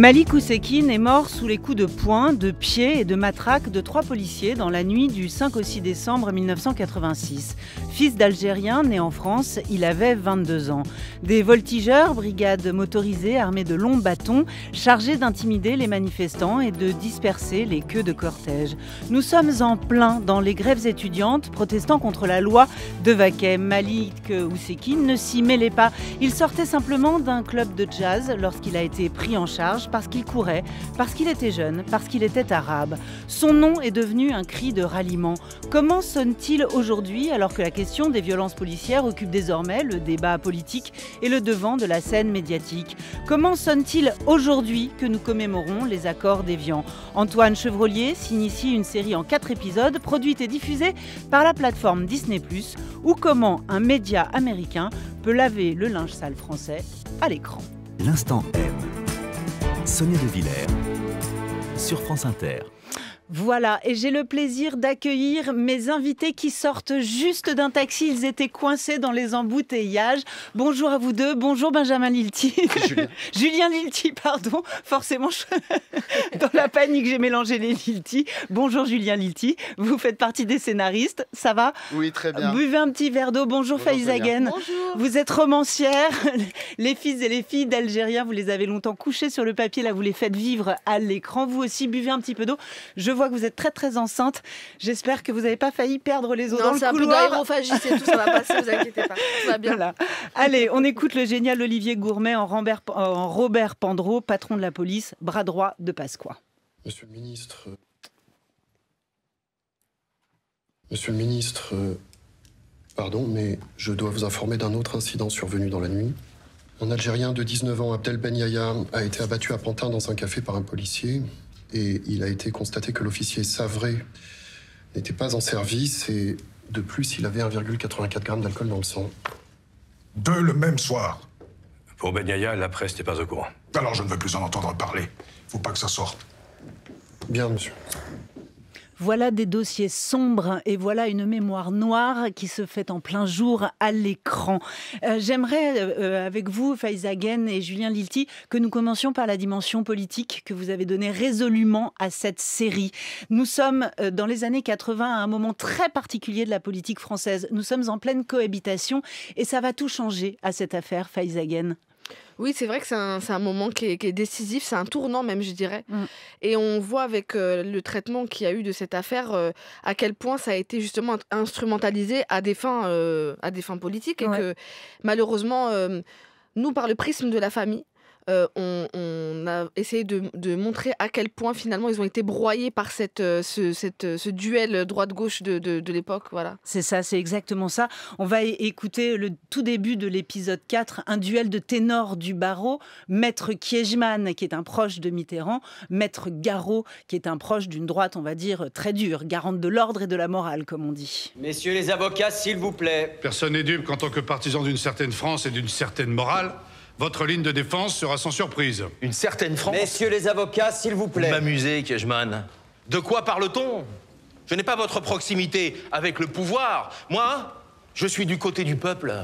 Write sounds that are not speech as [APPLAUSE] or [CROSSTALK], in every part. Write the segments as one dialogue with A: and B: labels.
A: Malik Oussekine est mort sous les coups de poing, de pied et de matraque de trois policiers dans la nuit du 5 au 6 décembre 1986. Fils d'Algérien, né en France, il avait 22 ans. Des voltigeurs, brigades motorisées armées de longs bâtons, chargés d'intimider les manifestants et de disperser les queues de cortège. Nous sommes en plein dans les grèves étudiantes protestant contre la loi de Vaquet. Malik Oussekine ne s'y mêlait pas. Il sortait simplement d'un club de jazz lorsqu'il a été pris en charge parce qu'il courait, parce qu'il était jeune, parce qu'il était arabe. Son nom est devenu un cri de ralliement. Comment sonne-t-il aujourd'hui alors que la question des violences policières occupe désormais le débat politique et le devant de la scène médiatique Comment sonne-t-il aujourd'hui que nous commémorons les accords d'Evian Antoine Chevrolier s'initie une série en quatre épisodes produite et diffusée par la plateforme Disney ⁇ ou comment un média américain peut laver le linge sale français à l'écran. L'instant M Sonia De Villers,
B: sur France Inter.
A: Voilà, et j'ai le plaisir d'accueillir mes invités qui sortent juste d'un taxi. Ils étaient coincés dans les embouteillages. Bonjour à vous deux. Bonjour Benjamin Lilti. Julien, [LAUGHS] Julien Lilti, pardon. Forcément, je... [LAUGHS] dans la panique, j'ai mélangé les Lilti. Bonjour Julien Lilti. Vous faites partie des scénaristes. Ça va Oui, très bien. Buvez un petit verre d'eau. Bonjour, Bonjour Bonjour. Vous êtes romancière. [LAUGHS] Les fils et les filles d'Algériens, vous les avez longtemps couchés sur le papier. Là, vous les faites vivre à l'écran. Vous aussi, buvez un petit peu d'eau. Je vois que vous êtes très très enceinte. J'espère que vous n'avez pas failli perdre les os dans le couloir. c'est tout, ça va passer, vous [LAUGHS] inquiétez pas. Ça va bien. Allez, on écoute le génial Olivier Gourmet en Robert, en patron de la police, bras droit de Pasqua.
B: Monsieur le ministre, Monsieur le ministre, pardon, mais je dois vous informer d'un autre incident survenu dans la nuit. Un Algérien de 19 ans, Abdel Ben a été abattu à Pantin dans un café par un policier et il a été constaté que l'officier Savré n'était pas en service et de plus, il avait 1,84 g d'alcool dans le sang. Deux le même
A: soir Pour Benyaya, la presse n'est pas au courant. Alors je ne veux plus en entendre parler. Faut pas que ça
C: sorte. Bien, monsieur.
A: Voilà des dossiers sombres et voilà une mémoire noire qui se fait en plein jour à l'écran. Euh, j'aimerais, euh, euh, avec vous, Faizagen et Julien Lilti, que nous commencions par la dimension politique que vous avez donnée résolument à cette série. Nous sommes dans les années 80 à un moment très particulier de la politique française. Nous sommes en pleine cohabitation et ça va tout changer à cette affaire,
C: Faizagen. Oui, c'est vrai que c'est un, moment qui est, décisif, c'est un tournant même, je dirais. Mm. Et on voit avec euh, le traitement qu'il y a eu de cette affaire euh, à quel point ça a été justement instrumentalisé à des fins, euh, à des fins politiques et que malheureusement, nous, par le prisme de la famille, euh, on, a essayé de, montrer à quel point finalement ils ont été broyés par euh, euh, ce, duel droite-gauche de, de, l'époque. Voilà. C'est ça, c'est exactement ça. On va écouter le tout début de l'épisode 4,
A: un duel de ténors du barreau, Maître Kiejman, qui est un proche de Mitterrand, Maître Garot, qui est un proche d'une droite, on va dire, très dure, garante de l'ordre et de la morale, comme on dit.
B: Messieurs les avocats, s'il vous plaît. Personne n'est dupe qu'en tant que partisan d'une certaine France et d'une certaine morale, votre ligne de défense sera sans surprise. Une certaine France. Messieurs les avocats, s'il vous plaît. M'amusez, Kejman. De quoi parle-t-on Je n'ai pas votre proximité avec le pouvoir. Moi, je suis du côté du peuple.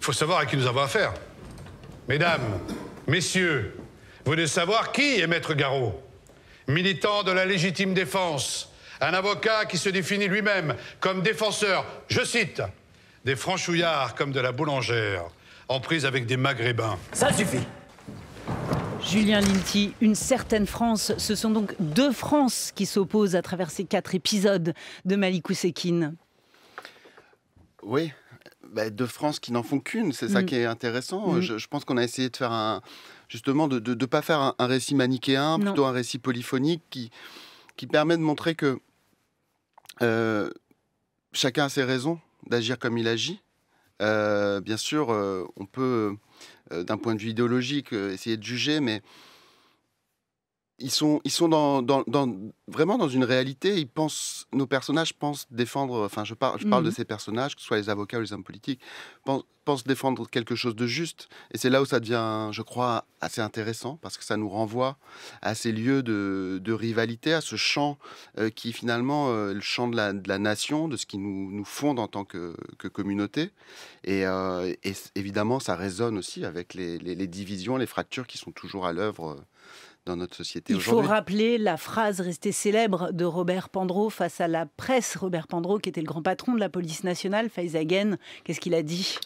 B: Faut savoir à qui nous avons affaire. Mesdames, messieurs, vous devez savoir qui est Maître Garot. Militant de la légitime défense, un avocat qui se définit lui-même comme défenseur, je cite, des franchouillards comme de la boulangère, en prise avec des maghrébins. Ça suffit
A: Julien Linti, une certaine France, ce sont donc deux Frances qui s'opposent à travers ces quatre épisodes de Malikou Sekine.
B: Oui, bah, deux France qui n'en font qu'une, c'est ça mm. qui est intéressant. Mm. Je, pense qu'on a essayé de faire un, justement, de ne pas faire un, récit manichéen, plutôt un récit polyphonique qui, permet de montrer que euh, chacun a ses raisons d'agir comme il agit euh, bien sûr, euh, on peut, euh, d'un point de vue idéologique, essayer de juger, mais ils sont, ils sont dans, vraiment dans une réalité. Ils pensent, nos personnages pensent défendre, enfin, je, je parle de mhm. ces personnages, que ce soit les avocats ou les hommes politiques, pensent, défendre quelque chose de juste. Et c'est là où ça devient, je crois, assez intéressant, parce que ça nous renvoie à ces lieux de, rivalité, à ce champ euh, qui, finalement, est euh, le champ de la, nation, de ce qui nous, nous fonde en tant que, communauté. Et, euh, évidemment, ça résonne aussi avec les, les, divisions, les fractures qui sont toujours à l'œuvre dans notre société Il faut
A: rappeler la phrase restée célèbre de Robert Pandreau face à la presse. Robert Pandro, qui était le grand patron de la police nationale, Faizagen, qu'est-ce qu'il a dit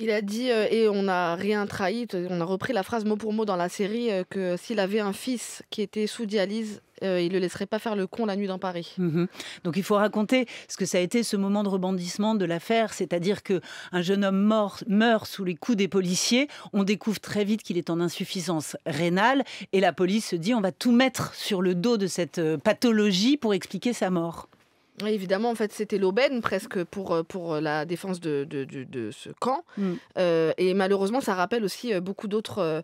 C: il a dit, euh, et on n'a rien trahi, on a repris la phrase mot pour mot dans la série, euh, que s'il avait un fils qui était sous dialyse, euh, il ne le laisserait pas faire le con la nuit dans Paris. Mmh Donc il faut raconter ce que ça a été
A: ce moment de rebondissement de l'affaire, c'est-à-dire que un jeune homme mort meurt sous les coups des policiers. On découvre très vite qu'il est en insuffisance rénale et la police se dit on va tout mettre sur le dos de cette euh, pathologie pour expliquer sa mort.
C: Évidemment, en fait, c'était l'aubaine presque pour, euh, pour euh, la défense de, ce camp. Mm. Euh, et malheureusement, ça rappelle aussi beaucoup d'autres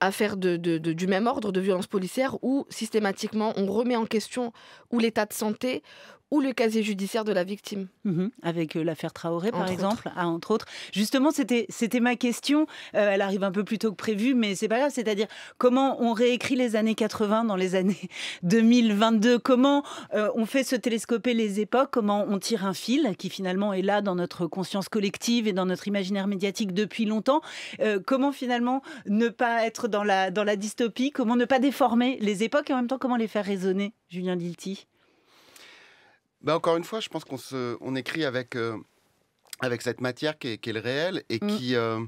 C: affaires du même ordre de violences policières où systématiquement on remet en question où l'état de santé ou le casier judiciaire de la victime.
A: Mhm. avec euh, l'affaire Traoré, par exemple, ah, entre autres. Justement, c'était ma question. Euh, elle arrive un peu plus tôt que prévu, mais c'est pas grave. C'est-à-dire, comment on réécrit les années 80 dans les années 2022 [LAUGHS] Comment euh, on fait se télescoper les époques Comment on tire un fil qui finalement est là dans notre conscience collective et dans notre imaginaire médiatique depuis longtemps Comment finalement ne pas être dans la, dans la dystopie Comment ne pas déformer les époques et en même temps comment les faire résonner, Julien Dilti
B: bah, encore une fois, je pense qu'on se, on écrit avec, euh, avec cette matière qui est, est, le réel et mm. qui. Euh,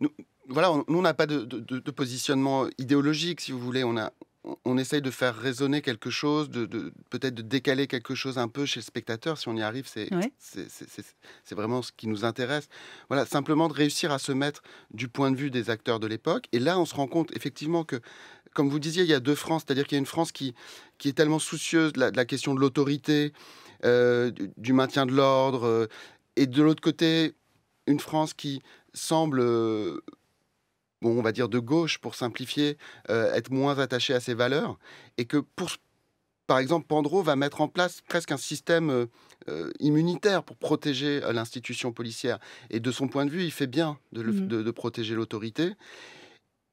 B: nous, voilà, on, nous, on n'a pas de, positionnement idéologique, si vous voulez. On, a, on essaye de faire résonner quelque chose, de, peut-être de décaler quelque chose un peu chez le spectateur. Si on y arrive, c'est c'est vraiment ce qui nous intéresse. Voilà, simplement de réussir à se mettre du point de vue des acteurs de l'époque. Et là, on se rend compte effectivement que comme vous disiez, il y a deux France, c'est-à-dire qu'il y a une France qui, qui est tellement soucieuse de la, question de l'autorité, euh, du, maintien de l'ordre, euh, et de l'autre côté, une France qui semble, euh, bon, on va dire de gauche pour simplifier, être moins attachée à ses valeurs, et que pour, par exemple, Pandro va mettre en place presque un système immunitaire pour protéger l'institution policière, et de son point de vue, il fait bien de mmh. protéger l'autorité.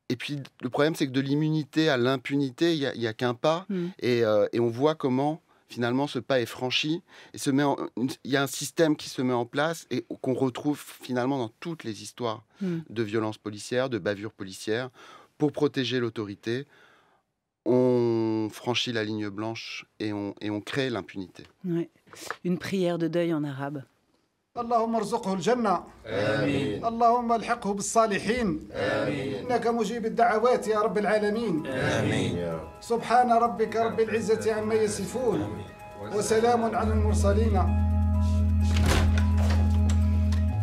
B: Et puis le problème, c'est que de l'immunité à l'impunité, il n'y a, qu'un pas. Mm. Euh, et, on voit comment finalement ce pas est franchi. Et il y a un système qui se met en place et qu'on retrouve finalement dans toutes les histoires mm. de violences policières, de bavures policières. Pour protéger l'autorité, on franchit la ligne blanche et on, crée l'impunité.
A: Une prière de deuil en arabe.
B: اللهم ارزقه الجنة آمين اللهم الحقه بالصالحين آمين إنك مجيب الدعوات يا رب العالمين آمين سبحان ربك رب العزة عما يصفون وسلام على المرسلين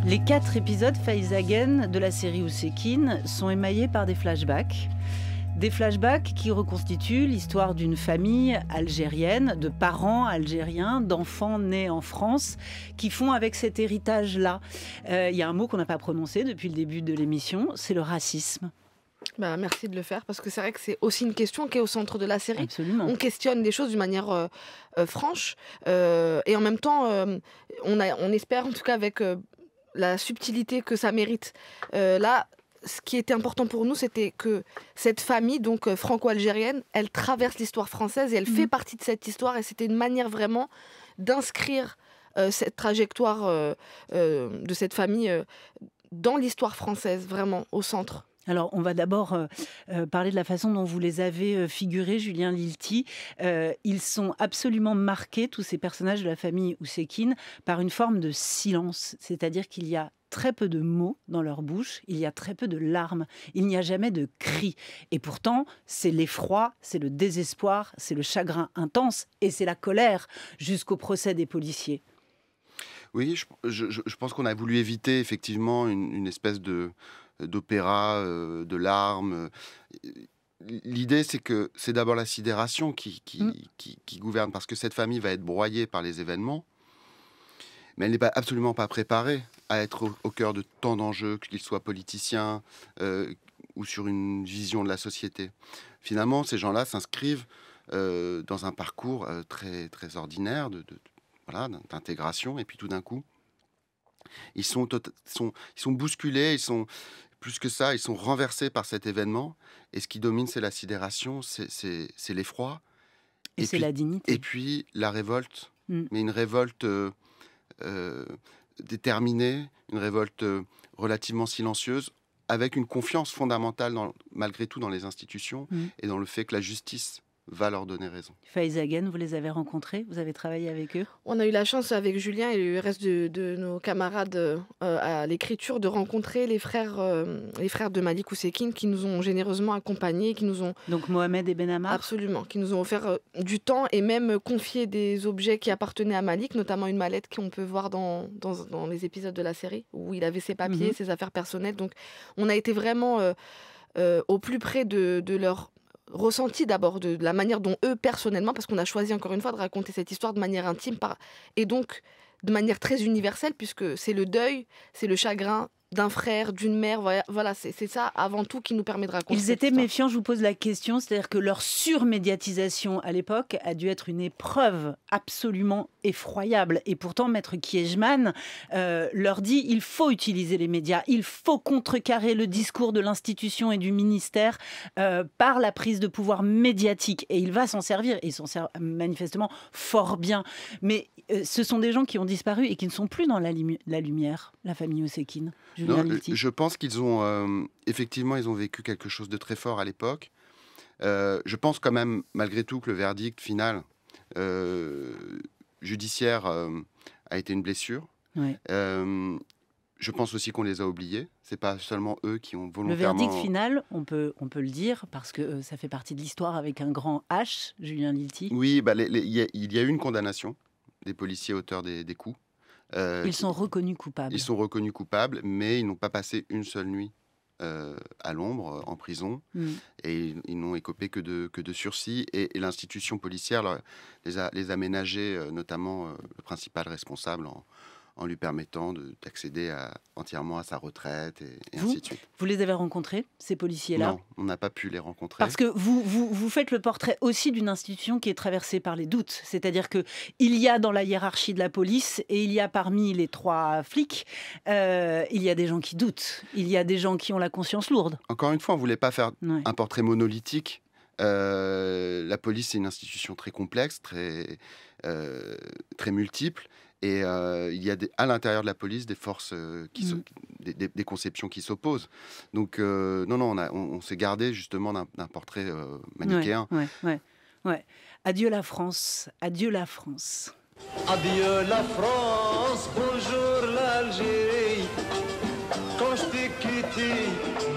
A: Les quatre épisodes Faizagen de la série Ousekine sont émaillés par des flashbacks. Des flashbacks qui reconstituent l'histoire d'une famille algérienne, de parents algériens, d'enfants nés en France, qui font avec cet héritage-là. Il euh, y a un mot qu'on n'a pas prononcé depuis le début de l'émission, c'est le racisme.
C: Bah, merci de le faire parce que c'est vrai que c'est aussi une question qui est au centre de la série. On questionne des choses d'une manière euh, euh, franche et en même temps, on, a, on espère en tout cas avec la subtilité que ça mérite. là, ce qui était important pour nous, c'était que cette famille, donc euh, franco-algérienne, elle traverse l'histoire française et elle fait mm. partie de cette histoire. Et c'était une manière vraiment d'inscrire euh, cette trajectoire euh, de cette famille dans l'histoire française, vraiment, au centre. Alors, on va d'abord parler de la façon dont vous les avez
A: figurés, Julien Lilti. ils sont absolument marqués, tous ces personnages de la famille Oussekine, par une forme de silence. C'est-à-dire qu'il y a très peu de mots dans leur bouche, il y a très peu de larmes, il n'y a jamais de cris. Et pourtant, c'est l'effroi, c'est le désespoir, c'est le chagrin intense et c'est la colère jusqu'au procès des policiers.
B: Oui, je, pense qu'on a voulu éviter effectivement une, espèce de d'opéra, euh, de larmes. L'idée, c'est que c'est d'abord la sidération mm. qui, qui gouverne, parce que cette famille va être broyée par les événements mais elle n'est absolument pas préparée à être au, cœur de tant d'enjeux, qu'ils soient politiciens euh, ou sur une vision de la société. Finalement, ces gens-là s'inscrivent euh, dans un parcours euh, très, très ordinaire de, voilà, d'intégration, et puis tout d'un coup, ils sont, sont, ils sont bousculés, ils sont, plus que ça, ils sont renversés par cet événement, et ce qui domine, c'est la sidération, c'est, c'est, l'effroi.
A: Et, c'est puis, la dignité.
B: Et puis la révolte, mm. mais une révolte euh, déterminée, une révolte euh, relativement silencieuse, avec une confiance fondamentale malgré tout dans les institutions mm. et dans le fait que la justice va leur donner raison.
C: Faizagen, vous les avez rencontrés, vous avez travaillé avec eux On a eu la chance avec Julien et le reste de, nos camarades euh, à l'écriture de rencontrer les frères, euh, les frères de Malik Oussekine qui nous ont généreusement accompagnés, qui nous ont... Donc Mohamed et Benamar Absolument, qui nous ont offert euh, du temps et même confié des objets qui appartenaient à Malik, notamment une mallette qu'on peut voir dans, les épisodes de la série, où il avait ses papiers, mhm. ses affaires personnelles. Donc on a été vraiment... au plus près de, de leur ressenti d'abord, de, la manière dont eux, personnellement, parce qu'on a choisi encore une fois de raconter cette histoire de manière intime par, et donc de manière très universelle, puisque c'est le deuil, c'est le chagrin d'un frère, d'une mère. Voilà, c'est ça avant tout qui nous permet de raconter. Ils
A: étaient méfiants, je vous pose la question, c'est-à-dire que leur surmédiatisation à l'époque a dû être une épreuve absolument effroyable. Et pourtant, Maître Kiegeman euh, leur dit il faut utiliser les médias, il faut contrecarrer le discours de l'institution et du ministère euh, par la prise de pouvoir médiatique. Et il va s'en servir, et il s'en sert manifestement fort bien. Mais euh, ce sont des gens qui ont disparu et qui ne sont plus dans la, lumière, la famille Osekine non,
B: Je pense qu'ils ont euh, effectivement ils ont vécu quelque chose de très fort à l'époque. Euh, je pense quand même malgré tout que le verdict final euh, judiciaire a été une blessure. je pense aussi qu'on les a oubliés. C'est pas seulement eux qui ont volontairement. Le verdict
A: final, on peut, on peut le dire parce que ça fait partie de l'histoire avec un grand H, Julien Lilti.
B: Oui, bah, il y a eu une condamnation des policiers auteurs des coups. Euh, ils sont
A: reconnus coupables. Ils
B: sont reconnus coupables, mais ils n'ont pas passé une seule nuit euh, à l'ombre, euh, en prison, hmm. et ils, n'ont écopé que de, que de sursis. Et, l'institution policière les, a, les notamment le principal responsable en, en lui permettant d'accéder entièrement à sa retraite et, vous, ainsi de
A: Vous les avez rencontrés, ces policiers-là Non,
B: on n'a pas pu les rencontrer. Parce que
A: vous, vous, faites le portrait aussi d'une institution qui est traversée par les doutes. C'est-à-dire qu'il y a dans la hiérarchie de la police, et il y a parmi les trois flics, euh, il y a des gens qui doutent, il y a des gens qui ont la conscience lourde.
B: Encore une fois, on ne voulait pas faire un portrait monolithique. Euh, la police, c'est une institution très complexe, très, euh, très multiple. Et euh, il y a des, à l'intérieur de la police des forces, euh, qui mmh. sont des, conceptions qui s'opposent. Donc, euh, non, non, on, on, on s'est gardé justement d'un portrait manichéen.
A: Ouais, ouais, ouais, adieu la France, adieu la France. Adieu la France, bonjour l'Algérie. Quand je t'ai
B: quitté,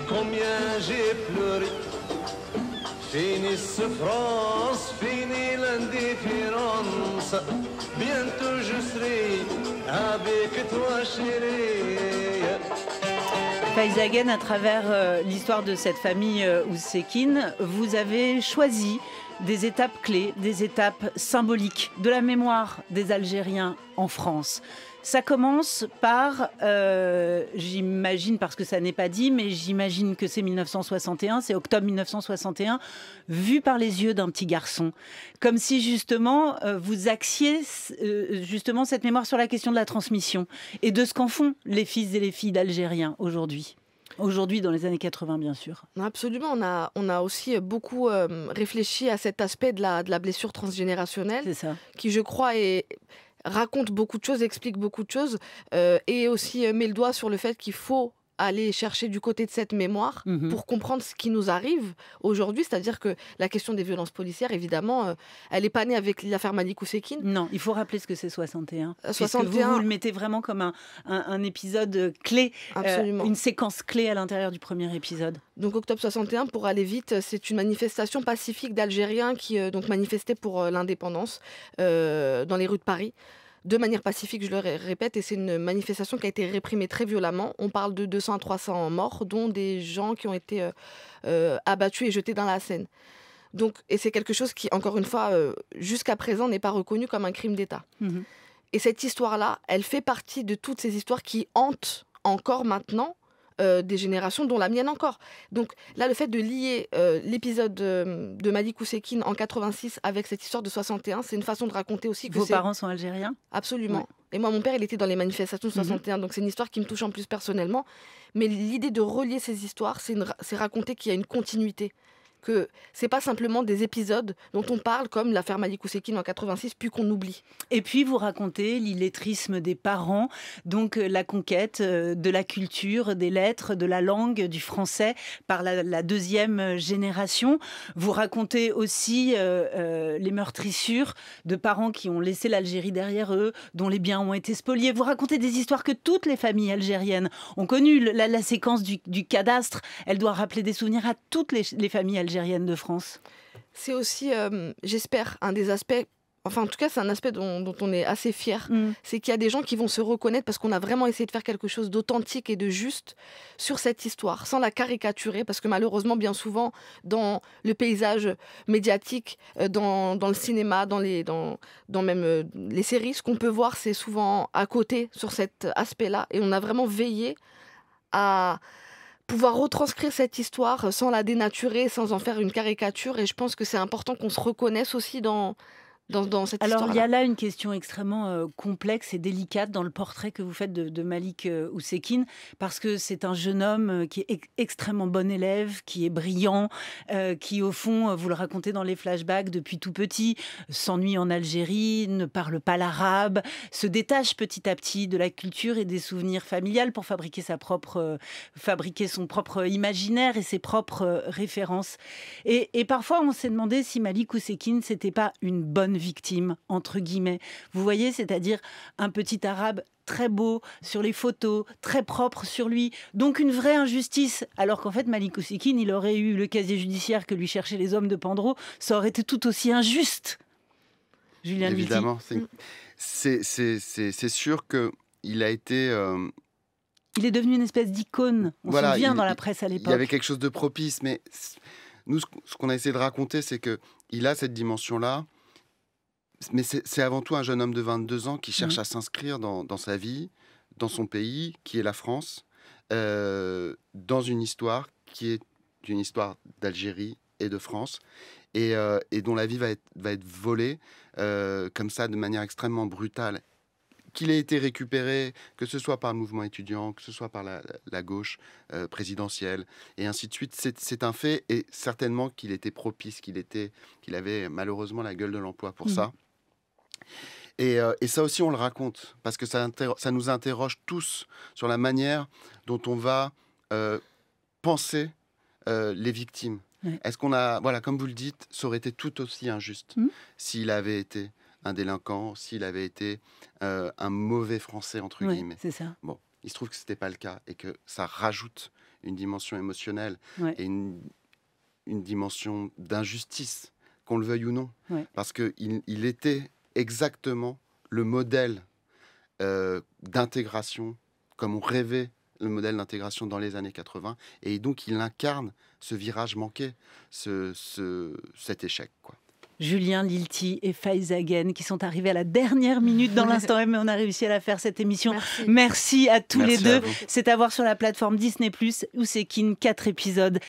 B: combien j'ai pleuré. Finis
A: France, fini l'indifférence. Bientôt je serai avec toi, chérie. à travers euh, l'histoire de cette famille euh, Oussekine, vous avez choisi des étapes clés, des étapes symboliques de la mémoire des Algériens en France. Ça commence par, euh, j'imagine, parce que ça n'est pas dit, mais j'imagine que c'est 1961, c'est octobre 1961, vu par les yeux d'un petit garçon. Comme si justement euh, vous axiez euh, justement cette mémoire sur la question de la transmission et de ce qu'en font les fils et les filles d'Algériens aujourd'hui. Aujourd'hui, dans les années 80, bien sûr.
C: Absolument. On a, on a aussi beaucoup réfléchi à cet aspect de la, de la blessure transgénérationnelle. Ça. Qui, je crois, est raconte beaucoup de choses, explique beaucoup de choses euh, et aussi euh, met le doigt sur le fait qu'il faut aller chercher du côté de cette mémoire mhm. pour comprendre ce qui nous arrive aujourd'hui. C'est-à-dire que la question des violences policières, évidemment, euh, elle n'est pas née avec l'affaire Malik Oussekine. Non, il faut rappeler ce que c'est 61. 61. Euh, vous, vous, le
A: mettez vraiment comme un, épisode euh, clé, une séquence clé
C: à l'intérieur du premier épisode. Donc octobre 61, pour aller vite, c'est une manifestation pacifique d'Algériens qui donc manifestaient pour l'indépendance dans les rues de Paris de manière pacifique, je le répète, et c'est une manifestation qui a été réprimée très violemment. On parle de 200 à 300 morts, dont des gens qui ont été euh, euh, abattus et jetés dans la Seine. Donc, et c'est quelque chose qui, encore une fois, euh, jusqu'à présent, n'est pas reconnu comme un crime d'État. Mmh et cette histoire-là, elle fait partie de toutes ces histoires qui hantent encore maintenant euh, des générations, dont la mienne encore. Donc là, le fait de lier euh, l'épisode de, euh, de Malik en 86 avec cette histoire de 61, c'est une façon de raconter aussi que vos parents
A: sont algériens.
C: Absolument. Et moi, mon père, il était dans les manifestations de 61, mhm. donc c'est une histoire qui me touche en plus personnellement. Mais l'idée de relier ces histoires, c'est raconter qu'il y a une continuité que c'est pas simplement des épisodes dont on parle comme l'affaire Malik Ousekine en 86 puis qu'on oublie.
A: Et puis vous racontez l'illettrisme des parents, donc euh, la conquête euh, de la culture, des lettres, de la langue, du français par la, deuxième génération. Vous racontez aussi euh, les meurtrissures de parents qui ont laissé l'Algérie derrière eux, dont les biens ont été spoliés. Vous racontez des histoires que toutes les familles algériennes ont connues. La, séquence du, cadastre, elle doit rappeler des souvenirs à toutes les, les familles algériennes de France
C: C'est aussi, euh, j'espère, un des aspects enfin en tout cas c'est un aspect dont, on est assez fier, mm. c'est qu'il y a des gens qui vont se reconnaître parce qu'on a vraiment essayé de faire quelque chose d'authentique et de juste sur cette histoire, sans la caricaturer, parce que malheureusement bien souvent dans le paysage médiatique, euh, dans, le cinéma, dans, les, dans même euh, les séries, ce qu'on peut voir c'est souvent à côté sur cet aspect-là, et on a vraiment veillé à pouvoir retranscrire cette histoire euh, sans la dénaturer, sans en faire une caricature. Et je pense que c'est important qu'on se reconnaisse aussi dans, dans, cette Alors, histoire Alors, il y a
A: là une question extrêmement euh, complexe et délicate dans le portrait que vous faites de, Malik Ou euh, Oussekine, parce que c'est un jeune homme euh, qui est extrêmement bon élève, qui est brillant, qui, au fond, vous le racontez dans les flashbacks depuis tout petit, s'ennuie en Algérie, ne parle pas l'arabe, se détache petit à petit de la culture et des souvenirs familiales pour fabriquer, sa propre, fabriquer son propre imaginaire et ses propres références. Et, parfois, on s'est demandé si Malik Oussekine, c'était pas une bonne victime, entre guillemets. Vous voyez, c'est-à-dire un petit arabe très beau sur les photos, très propre sur lui. Donc une vraie injustice. Alors qu'en fait, Malik Ousikine, il aurait eu le casier judiciaire que lui cherchaient les hommes de Pandro, ça aurait été tout aussi injuste. Julien Évidemment,
B: c'est sûr qu'il a été. Euh,
A: il est devenu une espèce d'icône. On se souvient dans la presse à l'époque. Il y avait
B: quelque chose de propice, mais nous, ce qu'on a essayé de raconter, c'est que il a cette dimension-là mais c'est avant tout un jeune homme de 22 ans qui cherche mmh. à s'inscrire dans, sa vie, dans son pays, qui est la France, euh, dans une histoire qui est une histoire d'Algérie et de France, et, euh, dont la vie va être, volée euh, comme ça de manière extrêmement brutale. Qu'il ait été récupéré, que ce soit par le mouvement étudiant, que ce soit par la, gauche présidentielle, et ainsi de suite, c'est un fait, et certainement qu'il était propice, qu'il qu'il avait malheureusement la gueule de l'emploi pour mmh. ça. Euh, et, ça aussi, on le raconte, parce que ça, ça, nous interroge tous sur la manière dont on va euh, penser euh, les victimes. Est-ce qu'on a, voilà, comme vous le dites, ça aurait été tout aussi injuste mmh. s'il avait été un délinquant, s'il avait été un mauvais Français, entre guillemets. C'est ça. Bon, il se trouve que ce n'était pas le cas et que ça rajoute une dimension émotionnelle et une, dimension d'injustice, qu'on le veuille ou non. Parce qu'il il était exactement le modèle euh, d'intégration comme on rêvait le modèle d'intégration dans les années 80. Et donc, il incarne ce virage manqué, ce, cet échec. Quoi.
A: Julien Lilti et Faizagen qui sont arrivés à la dernière minute dans l'instant [LAUGHS] mais on a réussi à la faire cette émission. Merci, à tous les deux. C'est à voir sur la plateforme Disney, où c'est Kin, quatre épisodes.